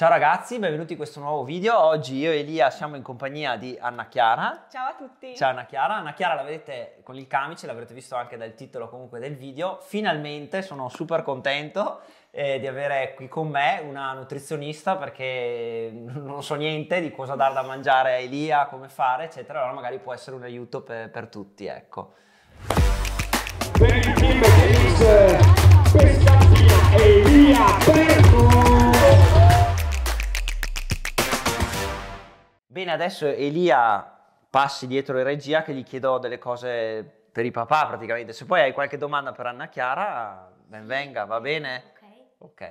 Ciao ragazzi, benvenuti in questo nuovo video. Oggi io e Elia siamo in compagnia di Anna Chiara. Ciao a tutti. Ciao Anna Chiara. Anna Chiara la vedete con il camice, l'avrete visto anche dal titolo comunque del video. Finalmente sono super contento eh, di avere qui con me una nutrizionista perché non so niente di cosa dar da mangiare a Elia, come fare, eccetera. Allora magari può essere un aiuto per, per tutti, ecco. Per il team Games, Elia per Bene, adesso Elia passi dietro in regia che gli chiedo delle cose per i papà praticamente. Se poi hai qualche domanda per Anna Chiara, ben venga, va bene? Ok.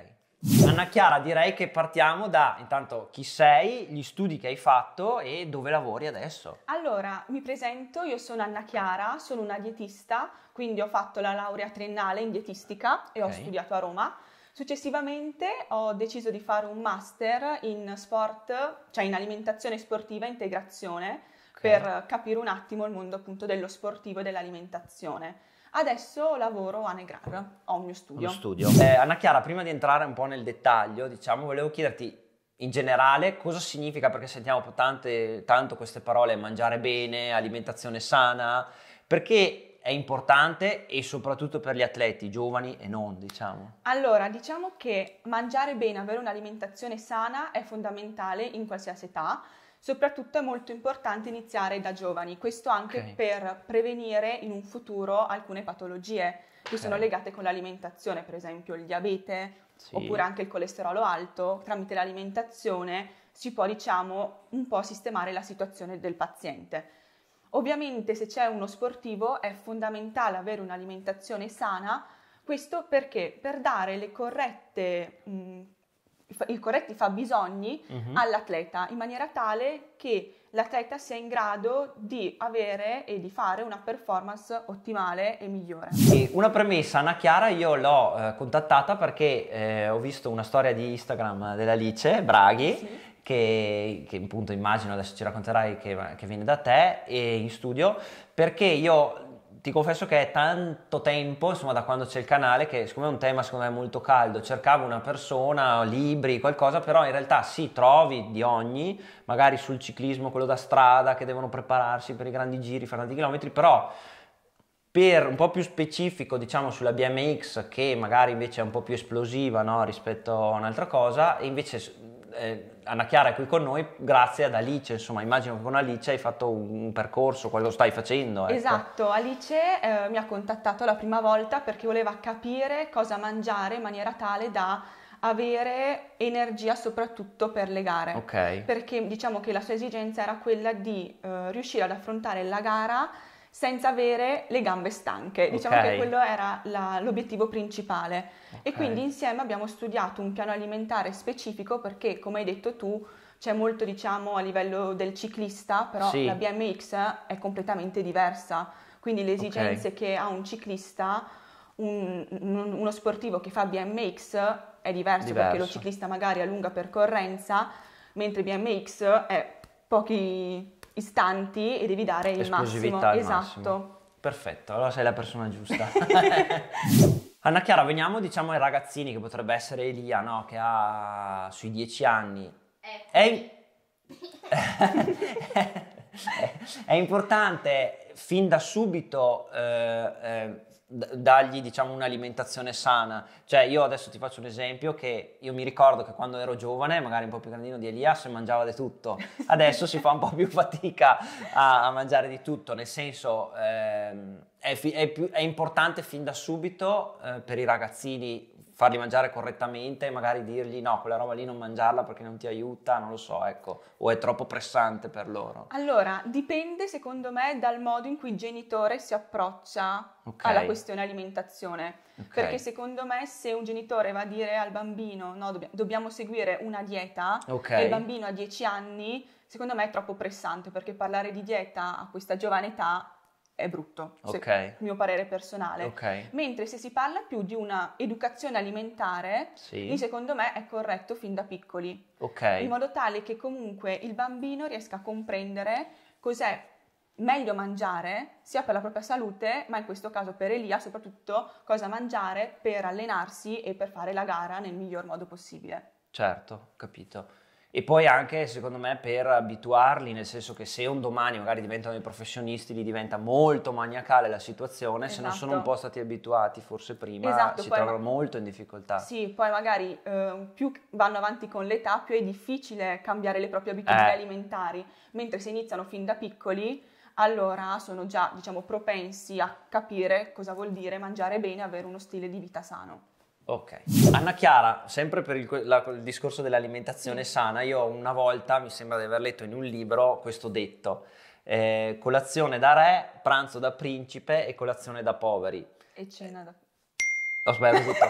Ok. Anna Chiara, direi che partiamo da intanto chi sei, gli studi che hai fatto e dove lavori adesso. Allora, mi presento, io sono Anna Chiara, sono una dietista, quindi ho fatto la laurea triennale in dietistica e okay. ho studiato a Roma. Successivamente ho deciso di fare un master in sport, cioè in alimentazione sportiva e integrazione, okay. per capire un attimo il mondo appunto dello sportivo e dell'alimentazione. Adesso lavoro a Negrar, ho un mio studio. Uno studio. Eh, Anna Chiara, prima di entrare un po' nel dettaglio, diciamo, volevo chiederti in generale cosa significa, perché sentiamo tante, tanto queste parole, mangiare bene, alimentazione sana, perché è importante e soprattutto per gli atleti giovani e non, diciamo? Allora, diciamo che mangiare bene, avere un'alimentazione sana è fondamentale in qualsiasi età. Soprattutto è molto importante iniziare da giovani, questo anche okay. per prevenire in un futuro alcune patologie che okay. sono legate con l'alimentazione, per esempio il diabete sì. oppure anche il colesterolo alto, tramite l'alimentazione si può diciamo un po' sistemare la situazione del paziente. Ovviamente se c'è uno sportivo è fondamentale avere un'alimentazione sana, questo perché per dare le corrette, mh, i corretti fabbisogni uh-huh. all'atleta in maniera tale che l'atleta sia in grado di avere e di fare una performance ottimale e migliore. Sì, una premessa, Anna Chiara io l'ho eh, contattata perché eh, ho visto una storia di Instagram dell'Alice Braghi sì che, che appunto immagino adesso ci racconterai che, che viene da te e in studio, perché io ti confesso che è tanto tempo, insomma, da quando c'è il canale, che siccome è un tema secondo me molto caldo, cercavo una persona, libri, qualcosa, però in realtà sì, trovi di ogni, magari sul ciclismo, quello da strada, che devono prepararsi per i grandi giri, fare tanti chilometri, però per un po' più specifico, diciamo, sulla BMX, che magari invece è un po' più esplosiva no? rispetto a un'altra cosa, e invece... Eh, Anna Chiara è qui con noi grazie ad Alice, insomma immagino che con Alice hai fatto un percorso, quello stai facendo. Ecco. Esatto, Alice eh, mi ha contattato la prima volta perché voleva capire cosa mangiare in maniera tale da avere energia soprattutto per le gare. Ok. Perché diciamo che la sua esigenza era quella di eh, riuscire ad affrontare la gara senza avere le gambe stanche. Okay. Diciamo che quello era la, l'obiettivo principale. Okay. E quindi insieme abbiamo studiato un piano alimentare specifico perché, come hai detto tu, c'è molto diciamo a livello del ciclista, però sì. la BMX è completamente diversa. Quindi le esigenze okay. che ha un ciclista, un, un, uno sportivo che fa BMX è diverso, diverso perché lo ciclista magari ha lunga percorrenza, mentre BMX è pochi istanti e devi dare il massimo. Al esatto. Massimo. Perfetto, allora sei la persona giusta. Anna Chiara, veniamo diciamo ai ragazzini che potrebbe essere Elia, no? Che ha sui dieci anni. Eh. È... è importante fin da subito eh, eh, dargli diciamo un'alimentazione sana cioè io adesso ti faccio un esempio che io mi ricordo che quando ero giovane magari un po' più grandino di Elia se mangiava di tutto adesso si fa un po' più fatica a, a mangiare di tutto nel senso ehm, è, fi- è, più, è, importante fin da subito eh, per i ragazzini farli mangiare correttamente e magari dirgli no, quella roba lì non mangiarla perché non ti aiuta, non lo so, ecco, o è troppo pressante per loro? Allora, dipende secondo me dal modo in cui il genitore si approccia okay. alla questione alimentazione, okay. perché secondo me se un genitore va a dire al bambino no, dobbiamo seguire una dieta okay. e il bambino ha 10 anni, secondo me è troppo pressante perché parlare di dieta a questa giovane età è brutto, okay. il mio parere personale. Okay. Mentre se si parla più di una educazione alimentare, sì. secondo me è corretto fin da piccoli, okay. in modo tale che comunque il bambino riesca a comprendere cos'è meglio mangiare sia per la propria salute, ma in questo caso per Elia soprattutto cosa mangiare per allenarsi e per fare la gara nel miglior modo possibile. Certo, capito e poi anche secondo me per abituarli, nel senso che se un domani magari diventano dei professionisti, gli diventa molto maniacale la situazione, esatto. se non sono un esatto. po' stati abituati forse prima esatto, si trovano ma... molto in difficoltà. Sì, poi magari eh, più vanno avanti con l'età, più è difficile cambiare le proprie abitudini eh. alimentari, mentre se iniziano fin da piccoli allora sono già diciamo propensi a capire cosa vuol dire mangiare bene e avere uno stile di vita sano. Ok. Anna Chiara, sempre per il, la, il discorso dell'alimentazione sana, io una volta mi sembra di aver letto in un libro questo detto. Eh, colazione da re, pranzo da principe e colazione da poveri. E cena da... Eh, ho sbagliato tutto.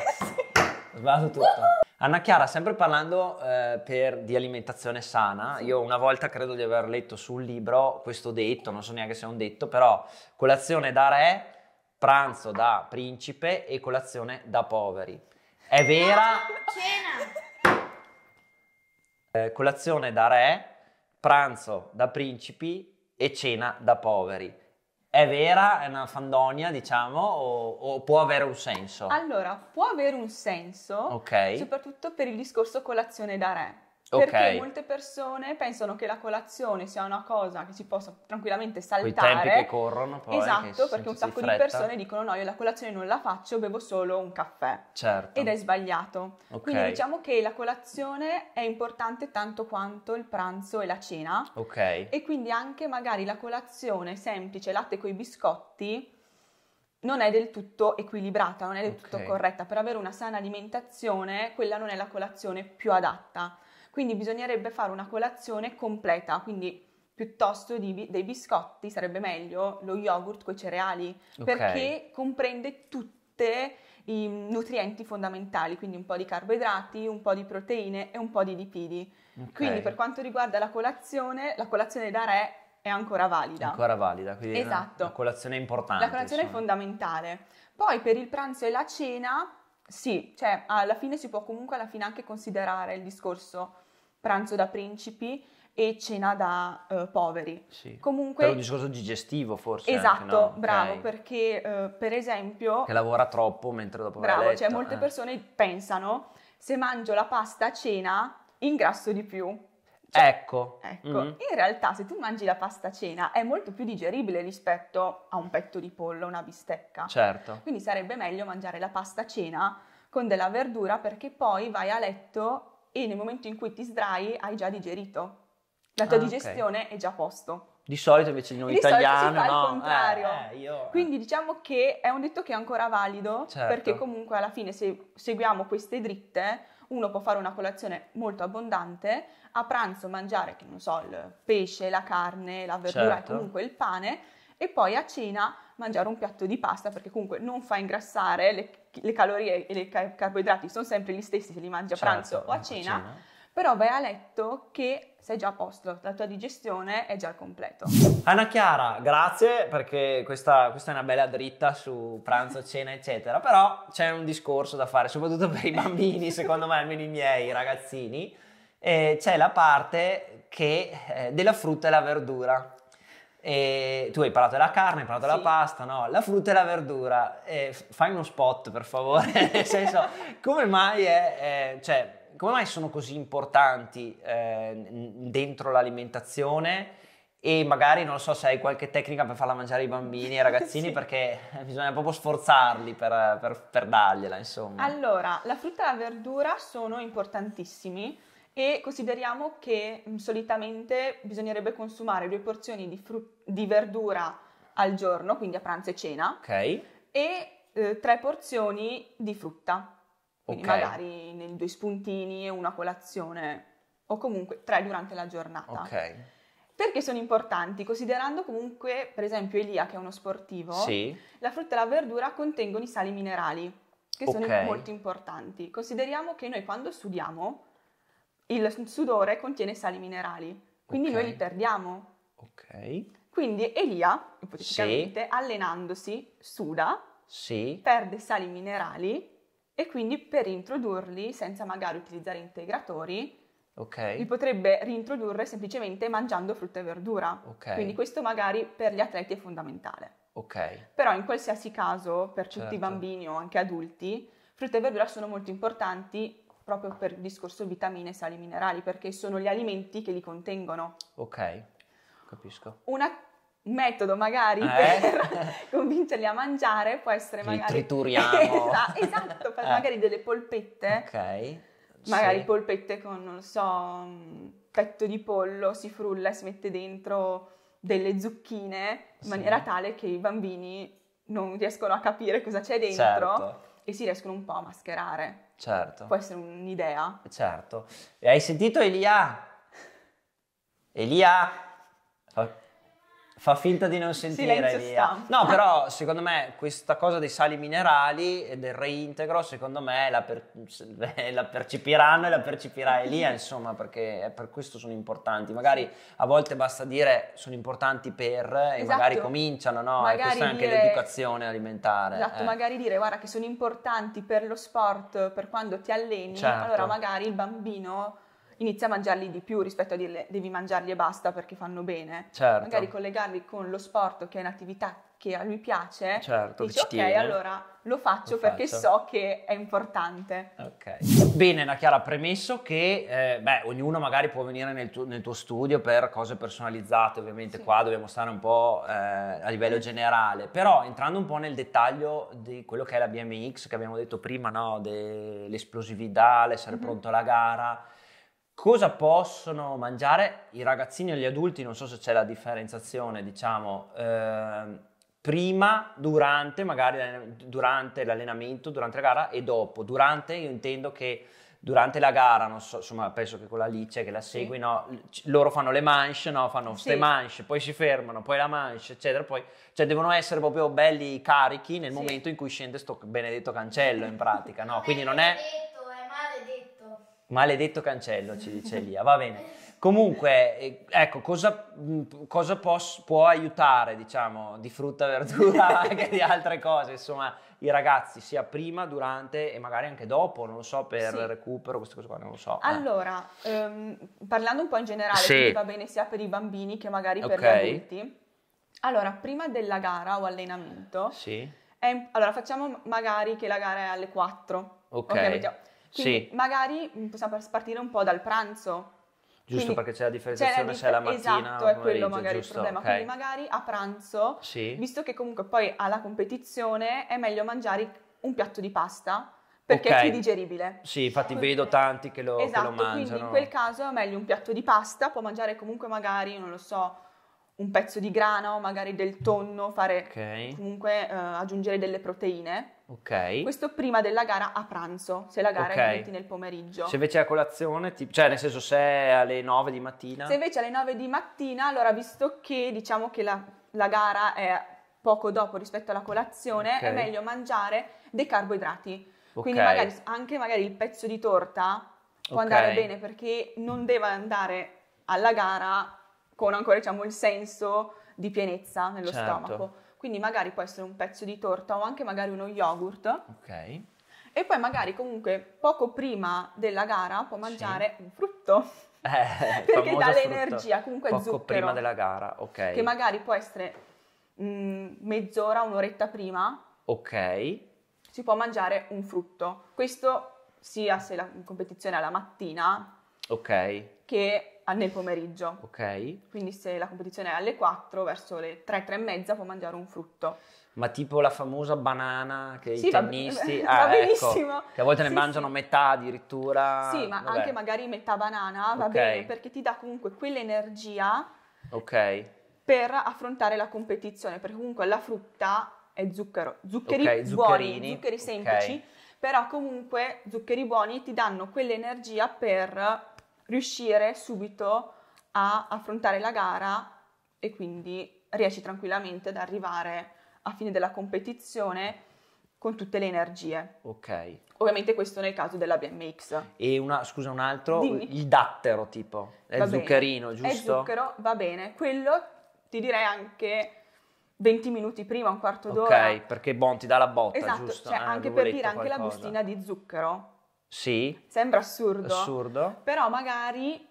Ho sbagliato tutto. Anna Chiara, sempre parlando eh, per, di alimentazione sana, io una volta credo di aver letto sul libro questo detto, non so neanche se è un detto, però colazione da re, pranzo da principe e colazione da poveri. È vera. Cena. Eh, colazione da re, pranzo da principi e cena da poveri. È vera, è una fandonia, diciamo, o, o, può avere un senso? Allora, può avere un senso, Ok. soprattutto per il discorso colazione da re. Perché okay. molte persone pensano che la colazione sia una cosa che si possa tranquillamente saltare. Con i tempi che corrono poi. Esatto, perché un sacco di persone dicono no, io la colazione non la faccio, bevo solo un caffè. Certo. Ed è sbagliato. Okay. Quindi diciamo che la colazione è importante tanto quanto il pranzo e la cena. Ok. E quindi anche magari la colazione semplice, latte con i biscotti, non è del tutto equilibrata, non è del okay. tutto corretta. Per avere una sana alimentazione, quella non è la colazione più adatta quindi bisognerebbe fare una colazione completa, quindi piuttosto di, dei biscotti sarebbe meglio lo yogurt con i cereali, okay. perché comprende tutti i nutrienti fondamentali, quindi un po' di carboidrati, un po' di proteine e un po' di lipidi. Okay. Quindi per quanto riguarda la colazione, la colazione da re è ancora valida. Ancora valida, quindi esatto. una, una colazione importante. La colazione insomma. è fondamentale. Poi per il pranzo e la cena sì, cioè alla fine si può comunque alla fine anche considerare il discorso pranzo da principi e cena da eh, poveri. Sì. Comunque, è un discorso digestivo forse. Esatto, anche, no? bravo, okay. perché eh, per esempio... Che lavora troppo mentre dopo Bravo, letta, cioè molte eh. persone pensano se mangio la pasta a cena ingrasso di più. Cioè, ecco. ecco. Mm-hmm. In realtà se tu mangi la pasta cena è molto più digeribile rispetto a un petto di pollo, una bistecca. Certo. Quindi sarebbe meglio mangiare la pasta cena con della verdura perché poi vai a letto e nel momento in cui ti sdrai hai già digerito. La tua ah, digestione okay. è già a posto. Di solito invece di noi di italiani no. al eh, contrario. Eh, eh, io... Quindi diciamo che è un detto che è ancora valido certo. perché comunque alla fine se seguiamo queste dritte uno può fare una colazione molto abbondante, a pranzo mangiare, che non so, il pesce, la carne, la verdura certo. e comunque il pane, e poi a cena mangiare un piatto di pasta perché comunque non fa ingrassare, le, le calorie e i carboidrati sono sempre gli stessi se li mangi a certo, pranzo o a cena. cena però vai a letto che sei già a posto, la tua digestione è già al completo. Anna Chiara, grazie perché questa, questa è una bella dritta su pranzo, cena, eccetera, però c'è un discorso da fare, soprattutto per i bambini, secondo me, almeno i miei ragazzini, eh, c'è la parte che, eh, della frutta e la verdura. E tu hai parlato della carne, hai parlato sì. della pasta, no? La frutta e la verdura. Eh, fai uno spot, per favore. Nel senso, come mai è, è eh, cioè, come mai sono così importanti eh, dentro l'alimentazione? E magari non lo so se hai qualche tecnica per farla mangiare ai bambini e ai ragazzini, sì. perché bisogna proprio sforzarli per, per, per dargliela, insomma. Allora, la frutta e la verdura sono importantissimi e consideriamo che mm, solitamente bisognerebbe consumare due porzioni di, fru- di verdura al giorno, quindi a pranzo e cena, okay. e eh, tre porzioni di frutta. Quindi okay. magari nei due spuntini e una colazione o comunque tre durante la giornata. Ok. Perché sono importanti? Considerando comunque, per esempio, Elia, che è uno sportivo, sì. la frutta e la verdura contengono i sali minerali, che okay. sono molto importanti. Consideriamo che noi quando sudiamo, il sudore contiene sali minerali, quindi okay. noi li perdiamo. Ok. Quindi Elia, ipoteticamente, sì. allenandosi, suda, sì. perde sali minerali e quindi per introdurli, senza magari utilizzare integratori, okay. li potrebbe reintrodurre semplicemente mangiando frutta e verdura. Okay. Quindi questo magari per gli atleti è fondamentale. Okay. Però in qualsiasi caso, per certo. tutti i certo. bambini o anche adulti, frutta e verdura sono molto importanti proprio per il discorso vitamine, sali, minerali, perché sono gli alimenti che li contengono. Ok, capisco. Una metodo magari eh? per convincerli a mangiare può essere magari... Li trituriamo. esatto, per eh. magari delle polpette. Ok. Magari sì. polpette con, non so, petto di pollo, si frulla e si mette dentro delle zucchine in sì. maniera tale che i bambini non riescono a capire cosa c'è dentro certo. e si riescono un po' a mascherare. Certo. Può essere un'idea. Certo. E hai sentito Elia? Elia? Ok fa finta di non sentire via. No, però secondo me questa cosa dei sali minerali e del reintegro, secondo me la, per, la percepiranno e la percepirà Elia, insomma, perché per questo sono importanti. Magari a volte basta dire sono importanti per e esatto. magari cominciano, no? Magari e questa è anche dire... l'educazione alimentare. Esatto, eh. magari dire guarda che sono importanti per lo sport, per quando ti alleni, certo. allora magari il bambino inizia a mangiarli di più rispetto a dirle devi mangiarli e basta perché fanno bene. Certo. Magari collegarli con lo sport che è un'attività che a lui piace, certo, dice ok tiene. allora lo faccio lo perché faccio. so che è importante. Ok. Bene, una Chiara, premesso che eh, beh, ognuno magari può venire nel tuo, nel tuo studio per cose personalizzate, ovviamente sì. qua dobbiamo stare un po' eh, a livello mm. generale, però entrando un po' nel dettaglio di quello che è la BMX, che abbiamo detto prima, no? dell'esplosività, l'essere mm-hmm. pronto alla gara Cosa possono mangiare i ragazzini e gli adulti? Non so se c'è la differenziazione, diciamo, eh, prima, durante, magari durante l'allenamento, durante la gara e dopo. Durante io intendo che durante la gara, non so, insomma, penso che con la Lice che la segui, sì. no? loro fanno le manche, no? fanno queste sì. manche, poi si fermano, poi la manche, eccetera, poi, cioè devono essere proprio belli carichi nel sì. momento in cui scende sto benedetto cancello in pratica, no? Quindi non è Maledetto cancello, ci dice Elia, va bene. Comunque, eh, ecco, cosa, cosa pos, può aiutare, diciamo, di frutta, verdura, anche di altre cose, insomma, i ragazzi, sia prima, durante e magari anche dopo, non lo so, per sì. recupero, queste cose qua, non lo so. Eh. Allora, ehm, parlando un po' in generale, sì. va bene sia per i bambini che magari per okay. gli adulti. Allora, prima della gara o allenamento, sì. È, allora facciamo magari che la gara è alle 4. Ok. okay quindi sì. magari mm, possiamo partire un po' dal pranzo. Giusto, Quindi perché c'è la differenziazione c'è la, differ- se è la mattina. Esatto, è quello magari giusto, il problema. Okay. Quindi magari a pranzo, sì. visto che comunque poi alla competizione, è meglio mangiare un piatto di pasta perché okay. è più digeribile. Sì, infatti vedo tanti che lo, esatto, che lo mangiano. Esatto, quindi in quel caso è meglio un piatto di pasta, può mangiare comunque magari, non lo so, un pezzo di grano, magari del tonno, fare okay. comunque eh, aggiungere delle proteine. Ok. Questo prima della gara a pranzo, se la gara okay. è nel pomeriggio. Se invece è a colazione, ti... cioè nel senso se è alle 9 di mattina? Se invece è alle 9 di mattina, allora visto che diciamo che la, la gara è poco dopo rispetto alla colazione, okay. è meglio mangiare dei carboidrati. Okay. Quindi magari, anche magari il pezzo di torta può andare bene perché non deve andare alla gara con ancora diciamo il senso di pienezza nello certo. stomaco. Quindi magari può essere un pezzo di torta o anche magari uno yogurt. Ok. E poi magari comunque poco prima della gara può mangiare sì. un frutto. Eh, perché dà l'energia, comunque poco zucchero. Poco prima della gara, ok. Che magari può essere mh, mm, mezz'ora, un'oretta prima. Ok. Si può mangiare un frutto. Questo sia se la competizione è alla mattina. Ok. Che nel pomeriggio. Ok. Quindi se la competizione è alle 4, verso le 3, 3 e mezza può mangiare un frutto. Ma tipo la famosa banana che sì, i tennisti... Va, ah, va ecco. benissimo. che a volte sì, ne mangiano sì. metà addirittura. Sì, ma Vabbè. anche magari metà banana va okay. bene perché ti dà comunque quell'energia okay. per affrontare la competizione. Perché comunque la frutta è zucchero. Zuccheri okay, buoni, zuccheri semplici. Però comunque zuccheri buoni ti danno quell'energia per riuscire subito a affrontare la gara e quindi riesci tranquillamente ad arrivare a fine della competizione con tutte le energie. Ok. Ovviamente questo nel caso della BMX. E una, scusa, un altro, Dimmi. il dattero tipo, è va zuccherino, bene. giusto? È zucchero, va bene. Quello ti direi anche 20 minuti prima, un quarto d'ora. Ok, perché Bon ti dà la botta, esatto, giusto? Cioè, eh, anche per dire, qualcosa. anche la bustina di zucchero sì. Sembra assurdo. Assurdo. Però magari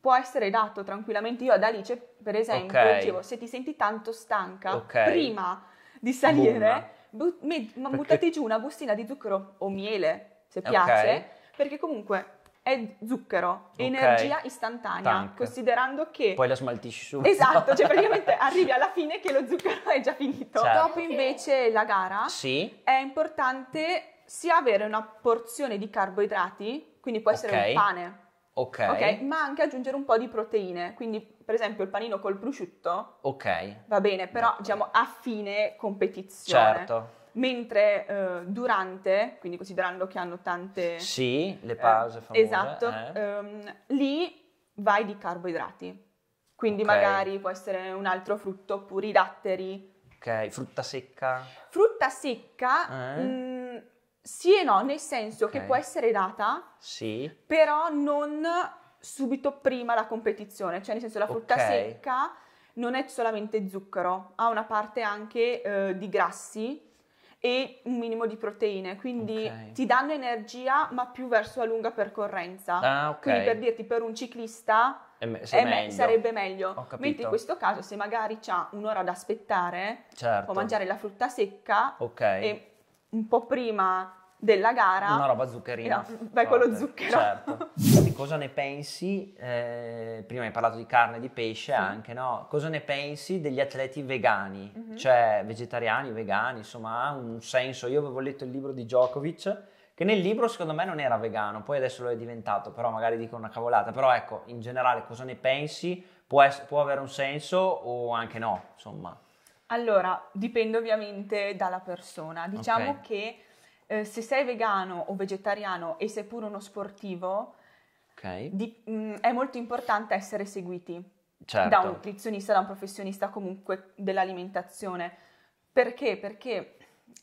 può essere dato tranquillamente. Io ad Alice, per esempio, okay. dicevo, se ti senti tanto stanca, okay. prima di salire, bu- me- perché... buttati giù una bustina di zucchero o miele, se piace, okay. perché comunque è zucchero, okay. energia istantanea, Tank. considerando che... Poi la smaltisci su. Esatto, cioè praticamente arrivi alla fine che lo zucchero è già finito. Certo. Dopo invece la gara sì. è importante sia avere una porzione di carboidrati, quindi può essere okay. un pane, okay. ok, ma anche aggiungere un po' di proteine, quindi per esempio il panino col prosciutto, ok, va bene, però D'accordo. diciamo a fine competizione. Certo mentre eh, durante, quindi considerando che hanno tante... Sì, le eh, pause eh, famose. Esatto, eh. ehm, lì vai di carboidrati, quindi okay. magari può essere un altro frutto oppure i datteri. Ok, frutta secca? Frutta secca... Eh. Mh, mm, sì e no, nel senso okay. che può essere data, sì. però non subito prima la competizione, cioè nel senso la frutta okay. secca non è solamente zucchero, ha una parte anche eh, di grassi e un minimo di proteine, quindi okay. ti danno energia ma più verso la lunga percorrenza. Ah, okay. Quindi per dirti per un ciclista me- meglio. sarebbe meglio. Mentre in questo caso se magari c'ha un'ora da aspettare, certo. può mangiare la frutta secca okay. e un po' prima della gara. Una roba zuccherina. Eh, beh, quello zucchero. Certo. Di cosa ne pensi? Eh, prima hai parlato di carne e di pesce sì. anche, no? Cosa ne pensi degli atleti vegani? Mm-hmm. Cioè, vegetariani, vegani, insomma, ha un senso. Io avevo letto il libro di Djokovic, che nel libro secondo me non era vegano, poi adesso lo è diventato, però magari dico una cavolata. Però ecco, in generale, cosa ne pensi? può, essere, può avere un senso o anche no, insomma. Allora, dipende ovviamente dalla persona. Diciamo okay. che eh, se sei vegano o vegetariano e sei pure uno sportivo, okay. di, mh, mm, è molto importante essere seguiti certo. da un certo. nutrizionista, da un professionista comunque dell'alimentazione. Perché? Perché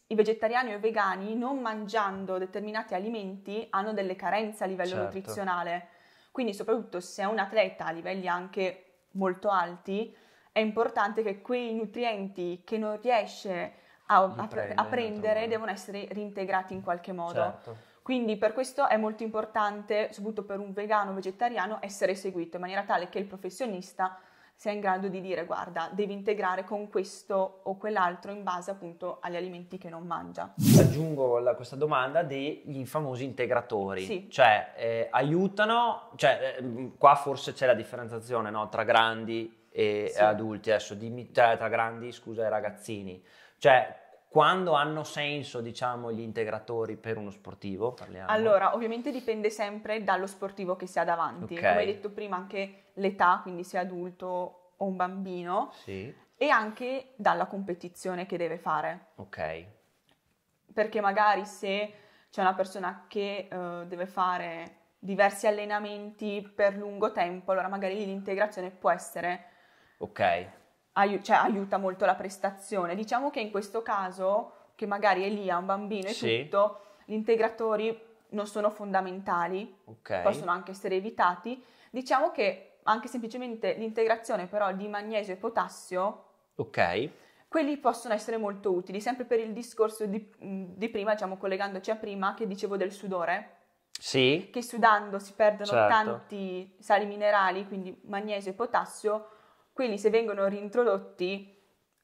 i vegetariani o i vegani, non mangiando determinati alimenti, hanno delle carenze a livello certo. nutrizionale. Quindi, soprattutto se è un atleta a livelli anche molto alti, è importante che quei nutrienti che non riesce a, a, a prendere devono essere reintegrati in qualche modo. Certo. Quindi per questo è molto importante, soprattutto per un vegano vegetariano, essere seguito in maniera tale che il professionista sia in grado di dire guarda, devi integrare con questo o quell'altro in base appunto agli alimenti che non mangia. Aggiungo la, questa domanda degli famosi integratori, sì. cioè eh, aiutano, cioè, eh, qua forse c'è la differenziazione no? tra grandi e sì. adulti, adesso dimmi tra, tra grandi, scusa, e ragazzini. Cioè, quando hanno senso, diciamo, gli integratori per uno sportivo? Parliamo. Allora, ovviamente dipende sempre dallo sportivo che si ha davanti. Okay. Come hai detto prima, anche l'età, quindi se è adulto o un bambino. Sì. E anche dalla competizione che deve fare. Ok. Perché magari se c'è una persona che uh, deve fare diversi allenamenti per lungo tempo, allora magari l'integrazione può essere Ok. Ai- cioè, aiuta molto la prestazione. Diciamo che in questo caso, che magari è lì, ha un bambino e Sì. tutto, gli integratori non sono fondamentali, Ok. possono anche essere evitati. Diciamo che anche semplicemente l'integrazione però di magnesio e potassio Ok. quelli possono essere molto utili, sempre per il discorso di, di prima, diciamo collegandoci a prima, che dicevo del sudore, Sì. che sudando si perdono Certo. tanti sali minerali, quindi magnesio e potassio, quindi se vengono rintrodotti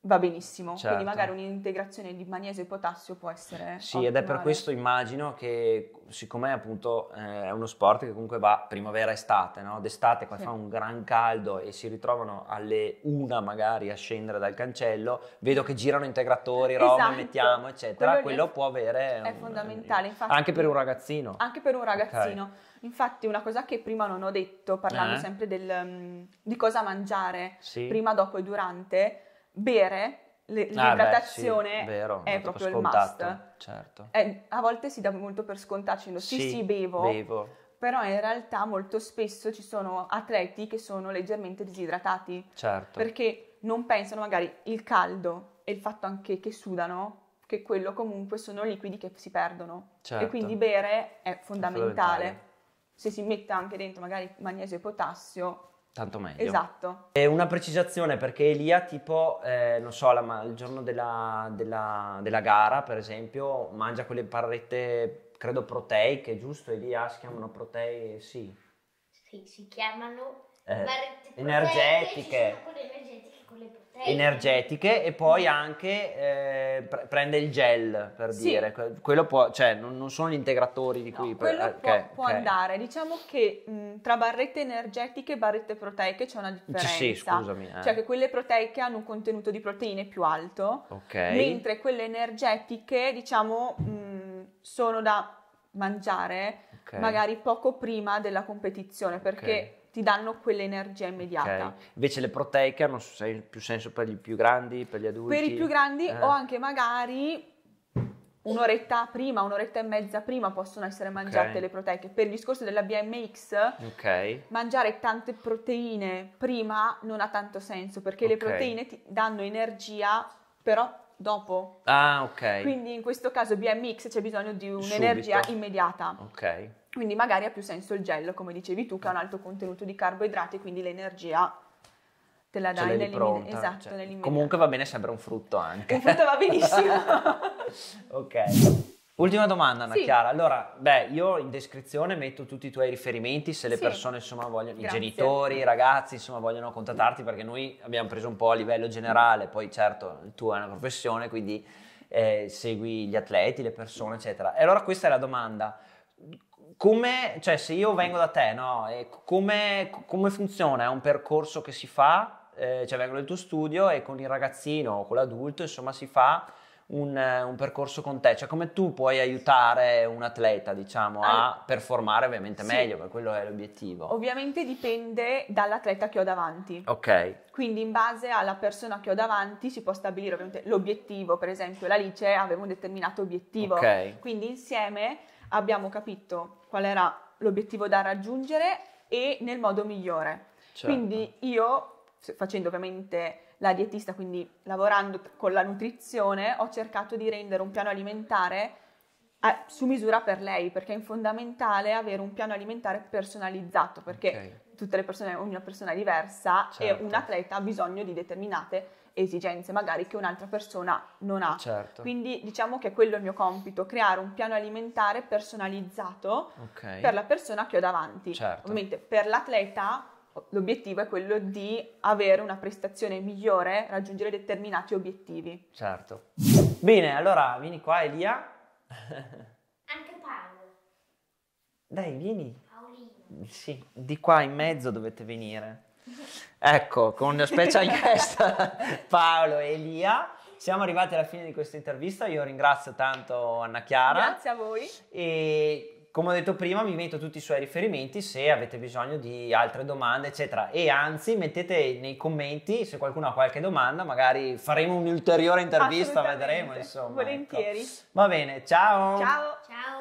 va benissimo. Certo. Quindi magari un'integrazione di magnesio e potassio può essere. Sì, ottimale. ed è per questo immagino che, siccome appunto eh, è uno sport che comunque va primavera-estate, no? d'estate qua sì. fa un gran caldo e si ritrovano alle una magari a scendere dal cancello, vedo che girano integratori, esatto. roba, mettiamo, eccetera. Quello, Quello può avere. È un, eh, fondamentale, infatti. Anche per un ragazzino. Anche per un ragazzino. Okay. Infatti, una cosa che prima non ho detto, parlando eh. sempre del, mm, di cosa mangiare sì. prima, dopo e durante bere l'idratazione ah, beh, sì, vero, è proprio il must. Certo. È, eh, a volte si dà molto per scontato sì, sì, sì bevo, bevo, però in realtà molto spesso ci sono atleti che sono leggermente disidratati. Certo. Perché non pensano magari il caldo e il fatto anche che sudano, che quello comunque sono liquidi che si perdono. Certo. E quindi bere è fondamentale. È fondamentale. Se si mette anche dentro magari magnesio e potassio, Tanto meglio. Esatto. È una precisazione perché Elia, tipo, eh, non so, la, il giorno della, della, della, gara, per esempio, mangia quelle parrette, credo, proteiche, giusto? Elia si chiamano proteiche, sì. Sì, si chiamano eh, barrette energetiche. Proteiche, energetiche e poi mm. anche eh, prende il gel per sì. dire quello può cioè non, non sono gli integratori di no, cui quello per, eh, può, può okay. andare diciamo che mh, mm, tra barrette energetiche e barrette proteiche c'è una differenza sì, scusami eh. cioè che quelle proteiche hanno un contenuto di proteine più alto okay. mentre quelle energetiche diciamo mh, mm, sono da mangiare magari poco prima della competizione perché ti danno quell'energia immediata. Okay. Invece le proteiche hanno più senso per i più grandi, per gli adulti? Per i più grandi eh. o anche magari un'oretta prima, un'oretta e mezza prima possono essere mangiate okay. le proteiche. Per il discorso della BMX, okay. mangiare tante proteine prima non ha tanto senso perché okay. le proteine ti danno energia, però dopo. Ah, ok. Quindi in questo caso BMX c'è bisogno di un'energia Subito. immediata. Ok. Quindi magari ha più senso il gel, come dicevi tu, che ha un alto contenuto di carboidrati, quindi l'energia te la dai nell'immediato. Esatto, cioè, nell'immediato. Comunque va bene, sembra un frutto anche. Un frutto va benissimo. ok. Ultima domanda, Anna sì. Chiara. Allora, beh, io in descrizione metto tutti i tuoi riferimenti se le sì. persone, insomma, vogliono, Grazie. i genitori, i ragazzi, insomma, vogliono contattarti perché noi abbiamo preso un po' a livello generale, poi certo, tu hai una professione, quindi eh, segui gli atleti, le persone, eccetera. E allora questa è la domanda come, cioè se io vengo da te, no? come, come, funziona? È un percorso che si fa, eh, cioè vengo nel tuo studio e con il ragazzino o con l'adulto, insomma, si fa un, eh, un, percorso con te, cioè come tu puoi aiutare un atleta, diciamo, a performare ovviamente sì. meglio, perché quello è l'obiettivo. Ovviamente dipende dall'atleta che ho davanti. Ok. Quindi in base alla persona che ho davanti si può stabilire ovviamente l'obiettivo, per esempio l'Alice aveva un determinato obiettivo. Ok. Quindi insieme abbiamo capito qual era l'obiettivo da raggiungere e nel modo migliore. Certo. Quindi io, facendo ovviamente la dietista, quindi lavorando con la nutrizione, ho cercato di rendere un piano alimentare a, eh, su misura per lei, perché è fondamentale avere un piano alimentare personalizzato, perché okay. tutte le persone, ogni persona è diversa certo. e un atleta ha bisogno di determinate cose esigenze magari che un'altra persona non ha. Certo. Quindi diciamo che quello è il mio compito, creare un piano alimentare personalizzato okay. per la persona che ho davanti. Certo. Ovviamente per l'atleta l'obiettivo è quello di avere una prestazione migliore, raggiungere determinati obiettivi. Certo. Bene, allora vieni qua Elia. Anche Paolo. Dai, vieni. Paolino. Sì, di qua in mezzo dovete venire. Ecco, con special guest Paolo e Elia. Siamo arrivati alla fine di questa intervista, io ringrazio tanto Anna Chiara. Grazie a voi. E come ho detto prima, vi metto tutti i suoi riferimenti se avete bisogno di altre domande, eccetera. E anzi, mettete nei commenti se qualcuno ha qualche domanda, magari faremo un'ulteriore intervista, vedremo, insomma. Ecco. Volentieri. Ecco. Va bene, ciao. Ciao. Ciao.